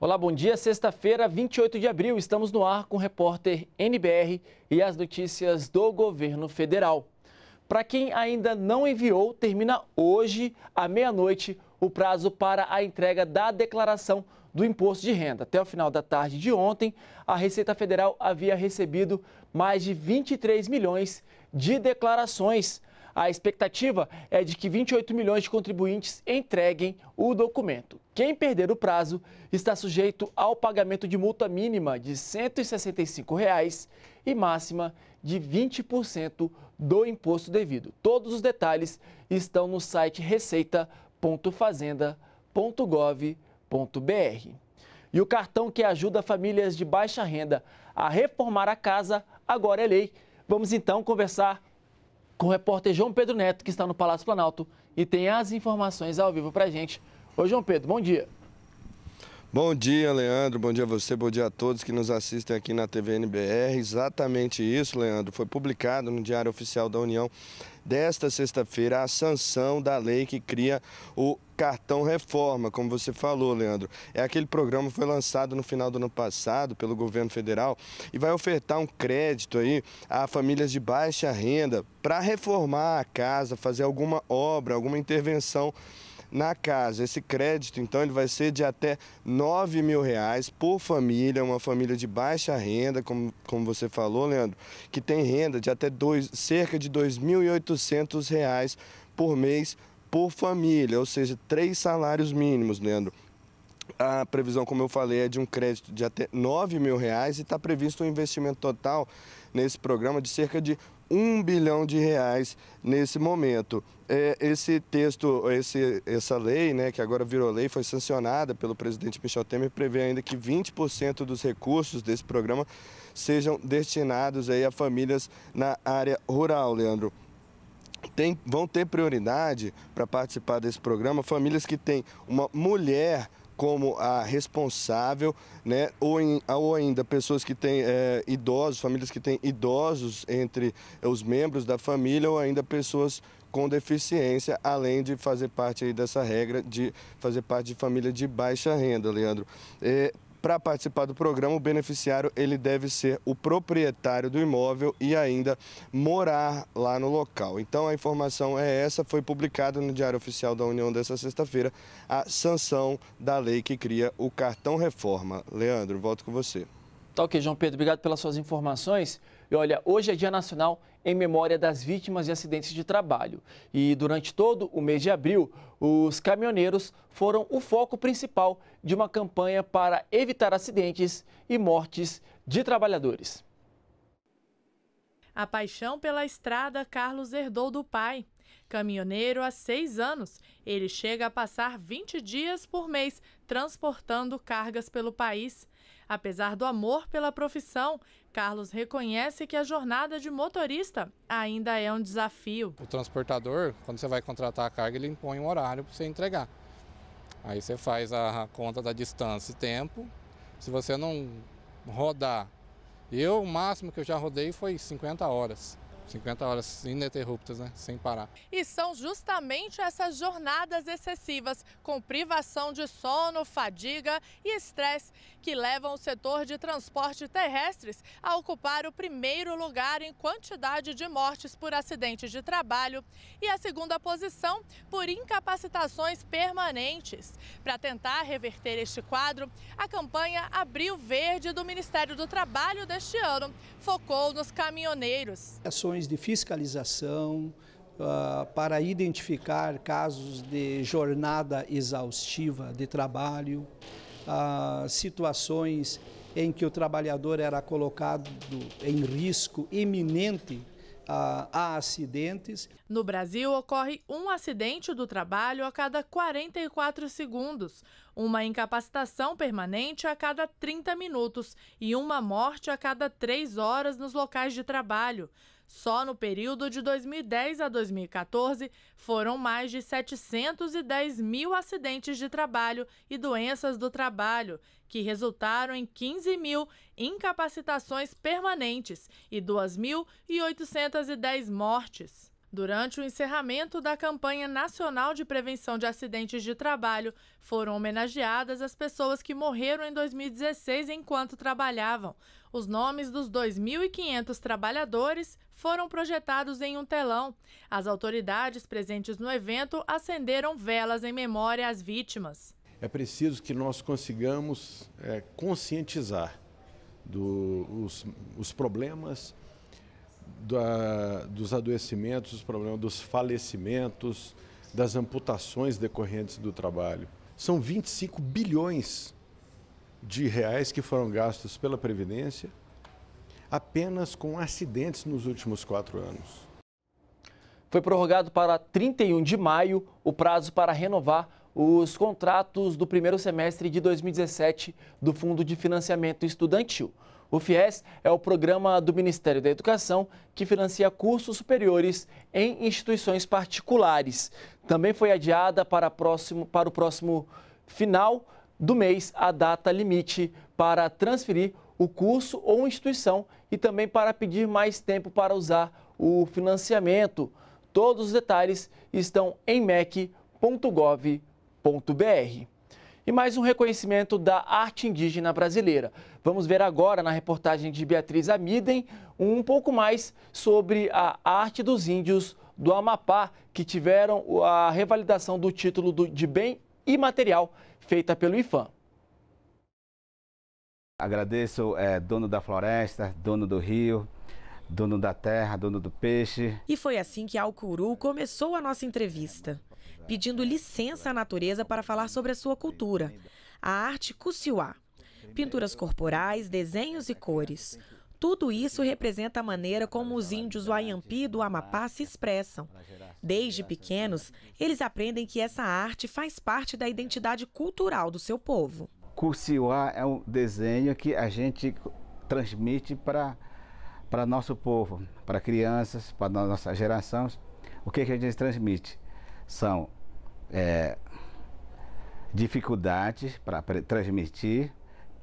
Olá, bom dia. Sexta-feira, 28 de abril, estamos no ar com o repórter NBR e as notícias do governo federal. Para quem ainda não enviou, termina hoje, à meia-noite, o prazo para a entrega da declaração do imposto de renda. Até o final da tarde de ontem, a Receita Federal havia recebido mais de 23 milhões de declarações. A expectativa é de que 28 milhões de contribuintes entreguem o documento. Quem perder o prazo está sujeito ao pagamento de multa mínima de R$ 165 reais e máxima de 20% do imposto devido. Todos os detalhes estão no site receita.fazenda.gov.br www.reformacasa.com.br. E o cartão que ajuda famílias de baixa renda a reformar a casa agora é lei. Vamos então conversar com o repórter João Pedro Neto, que está no Palácio Planalto e tem as informações ao vivo para gente. Oi, João Pedro, bom dia. Bom dia, Leandro. Bom dia a você, bom dia a todos que nos assistem aqui na TV NBR. Exatamente isso, Leandro. Foi publicado no Diário Oficial da União desta sexta-feira a sanção da lei que cria o cartão reforma, como você falou, Leandro. É aquele programa que foi lançado no final do ano passado pelo governo federal e vai ofertar um crédito aí a famílias de baixa renda para reformar a casa, fazer alguma obra, alguma intervenção na casa. Esse crédito, então, ele vai ser de até 9 mil reais por família, uma família de baixa renda, como, como você falou, Leandro, que tem renda de até dois, cerca de 2.800 reais por mês por família, ou seja, três salários mínimos, Leandro. A previsão, como eu falei, é de um crédito de até 9 mil reais e está previsto um investimento total nesse programa de cerca de 1 bilhão de reais nesse momento. É, esse texto, esse, essa lei, né, que agora virou lei, foi sancionada pelo presidente Michel Temer, prevê ainda que 20% dos recursos desse programa sejam destinados aí a famílias na área rural, Leandro. Tem, vão ter prioridade para participar desse programa famílias que têm uma mulher como a responsável, né, ou, em, ou ainda pessoas que têm é, idosos, famílias que têm idosos entre os membros da família, ou ainda pessoas com deficiência, além de fazer parte aí dessa regra de fazer parte de família de baixa renda, Leandro. É, para participar do programa, o beneficiário ele deve ser o proprietário do imóvel e ainda morar lá no local. Então a informação é essa, foi publicada no Diário Oficial da União dessa sexta-feira a sanção da lei que cria o cartão reforma. Leandro, volto com você. Tá ok, João Pedro, obrigado pelas suas informações. E olha, hoje é Dia Nacional em memória das vítimas de acidentes de trabalho. E durante todo o mês de abril, os caminhoneiros foram o foco principal de uma campanha para evitar acidentes e mortes de trabalhadores. A paixão pela estrada Carlos herdou do pai. Caminhoneiro há seis anos, ele chega a passar 20 dias por mês transportando cargas pelo país. Apesar do amor pela profissão, Carlos reconhece que a jornada de motorista ainda é um desafio. O transportador, quando você vai contratar a carga, ele impõe um horário para você entregar. Aí você faz a conta da distância e tempo. Se você não rodar, eu o máximo que eu já rodei foi 50 horas. 50 horas ininterruptas, né? sem parar. E são justamente essas jornadas excessivas, com privação de sono, fadiga e estresse, que levam o setor de transporte terrestres a ocupar o primeiro lugar em quantidade de mortes por acidente de trabalho e a segunda posição por incapacitações permanentes. Para tentar reverter este quadro, a campanha Abril Verde do Ministério do Trabalho deste ano focou nos caminhoneiros. É ações de fiscalização uh, para identificar casos de jornada exaustiva de trabalho, uh, situações em que o trabalhador era colocado em risco iminente ah, a, acidentes. No Brasil, ocorre um acidente do trabalho a cada 44 segundos, uma incapacitação permanente a cada 30 minutos e uma morte a cada 3 horas nos locais de trabalho. Só no período de 2010 a 2014, foram mais de 710 mil acidentes de trabalho e doenças do trabalho, que resultaram em 15 mil incapacitações permanentes e 2.810 mortes. Durante o encerramento da campanha nacional de prevenção de acidentes de trabalho, foram homenageadas as pessoas que morreram em 2016 enquanto trabalhavam. Os nomes dos 2.500 trabalhadores foram projetados em um telão. As autoridades presentes no evento acenderam velas em memória às vítimas. É preciso que nós consigamos é, conscientizar do, os, os problemas da, dos adoecimentos, os problemas dos falecimentos, das amputações decorrentes do trabalho. São 25 bilhões de reais que foram gastos pela Previdência apenas com acidentes nos últimos quatro anos. Foi prorrogado para 31 de maio o prazo para renovar os contratos do primeiro semestre de 2017 do Fundo de Financiamento Estudantil. O FIES é o programa do Ministério da Educação que financia cursos superiores em instituições particulares. Também foi adiada para, próximo, para o próximo final do mês a data limite para transferir o curso ou instituição e também para pedir mais tempo para usar o financiamento. Todos os detalhes estão em mec.gov.br e mais um reconhecimento da arte indígena brasileira. Vamos ver agora, na reportagem de Beatriz Amiden, um pouco mais sobre a arte dos índios do Amapá, que tiveram a revalidação do título de bem imaterial feita pelo IFAM. Agradeço, é, dono da floresta, dono do rio, dono da terra, dono do peixe. E foi assim que Alcuru começou a nossa entrevista, pedindo licença à natureza para falar sobre a sua cultura, a arte cuciuá. Pinturas corporais, desenhos e cores. Tudo isso representa a maneira como os índios Wayampi do Amapá se expressam. Desde pequenos, eles aprendem que essa arte faz parte da identidade cultural do seu povo. Cursiuá é um desenho que a gente transmite para para nosso povo, para crianças, para nossa geração, o que, é que a gente transmite? São é, dificuldades para transmitir,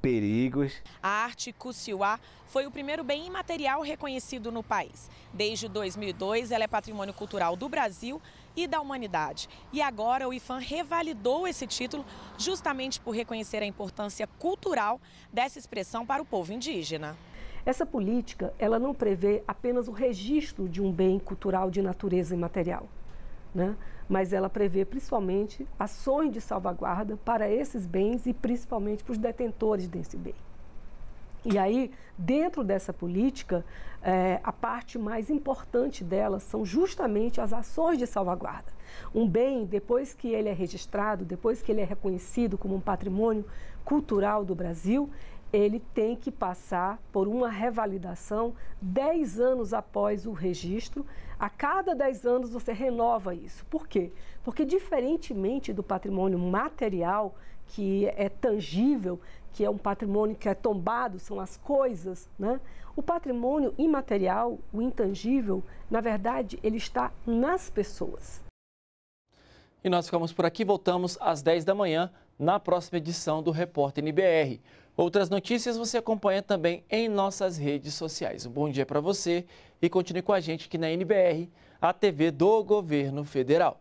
perigos. A arte Cusiuá foi o primeiro bem imaterial reconhecido no país. Desde 2002, ela é patrimônio cultural do Brasil e da humanidade. E agora o IFAM revalidou esse título justamente por reconhecer a importância cultural dessa expressão para o povo indígena. Essa política, ela não prevê apenas o registro de um bem cultural de natureza imaterial, né? mas ela prevê principalmente ações de salvaguarda para esses bens e principalmente para os detentores desse bem. E aí, dentro dessa política, é, a parte mais importante dela são justamente as ações de salvaguarda. Um bem, depois que ele é registrado, depois que ele é reconhecido como um patrimônio cultural do Brasil, ele tem que passar por uma revalidação 10 anos após o registro. A cada 10 anos você renova isso. Por quê? Porque, diferentemente do patrimônio material, que é tangível, que é um patrimônio que é tombado, são as coisas, né? O patrimônio imaterial, o intangível, na verdade, ele está nas pessoas. E nós ficamos por aqui, voltamos às 10 da manhã na próxima edição do Repórter NBR. Outras notícias você acompanha também em nossas redes sociais. Um bom dia para você e continue com a gente aqui na NBR, a TV do Governo Federal.